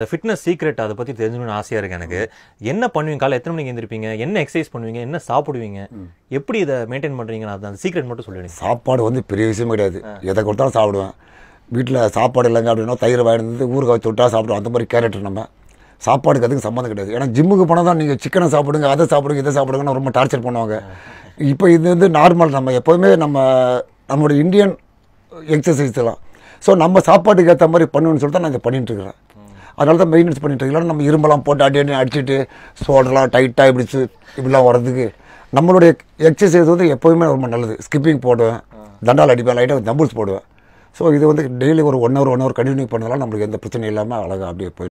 இந்த fitness secret அதை பற்றி தெரிஞ்சுக்கணும்னு ஆசையாக இருக்குது எனக்கு என்ன பண்ணுவீங்க காலை எத்தனை மணிக்கு எழுந்திருப்பீங்க என்ன எக்ஸசைஸ் பண்ணுவீங்க என்ன சாப்பிடுவீங்க எப்படி இதை மெயின்டைன் பண்ணுறீங்க அந்த சீக்ரெட் மட்டும் சொல்லிடுங்க சாப்பாடு வந்து பெரிய விஷயம் கிடையாது எதை கொடுத்தாலும் சாப்பிடுவேன் வீட்டில் சாப்பாடு இல்லைங்க அப்படின்னா தயிர் வாங்கிட்டு ஊருக்கு வச்சு விட்டா சாப்பிடுவோம் அந்த மாதிரி கேரக்டர் நம்ம சாப்பாடுக்கு அதுக்கு சம்மந்தம் கிடையாது ஏன்னா ஜிம்முக்கு போனால் தான் நீங்கள் சிக்கனை சாப்பிடுங்க அதை சாப்பிடுங்க இதை சாப்பிடுங்கன்னு ரொம்ப டார்ச்சர் பண்ணுவாங்க இப்போ இது வந்து நார்மல் நம்ம எப்போவுமே நம்ம நம்மளுடைய இந்தியன் எக்ஸசைஸ் ஸோ நம்ம சாப்பாட்டுக்கு ஏற்ற மாதிரி பண்ணணும்னு சொல்லிட்டு நான் இதை பண்ணிகிட்டு அதனால தான் மெயின்டென்ஸ் பண்ணிட்டு நம்ம இரும்பெல்லாம் போட்டு அடி அடி அடிச்சுட்டு சோடெல்லாம் டைட்டாக இப்படி இப்படிலாம் வர்றதுக்கு நம்மளுடைய எக்ஸசைஸ் வந்து எப்போவுமே ரொம்ப நல்லது ஸ்கிப்பிங் போடுவேன் தண்டால் அடிப்பேன் லைட்டாக டம்பிள்ஸ் போடுவேன் ஸோ இது வந்து டெய்லி ஒரு one hour one hour continue பண்ணதால நம்மளுக்கு எந்த பிரச்சனையும் இல்லாமல் அழகாக அப்படியே போய்